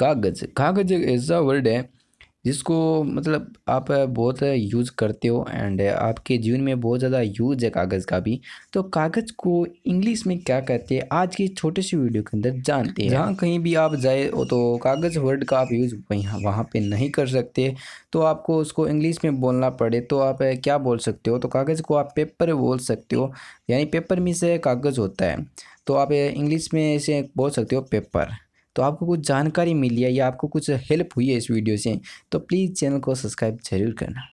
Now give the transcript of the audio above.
कागज़ कागज़ एक ऐसा वर्ड है जिसको मतलब आप बहुत यूज़ करते हो एंड आपके जीवन में बहुत ज़्यादा यूज़ है कागज़ का भी तो कागज़ को इंग्लिश में क्या कहते हैं आज की छोटे से वीडियो के अंदर जानते हैं जहाँ कहीं भी आप जाए तो कागज़ वर्ड का आप यूज़ वहीं हाँ, वहाँ पे नहीं कर सकते तो आपको उसको इंग्लिश में बोलना पड़े तो आप क्या बोल सकते हो तो कागज़ को आप पेपर बोल सकते हो यानी पेपर में से कागज़ होता है तो आप इंग्लिश में इसे बोल सकते हो पेपर तो आपको कुछ जानकारी मिली है या आपको कुछ हेल्प हुई है इस वीडियो से तो प्लीज़ चैनल को सब्सक्राइब जरूर करना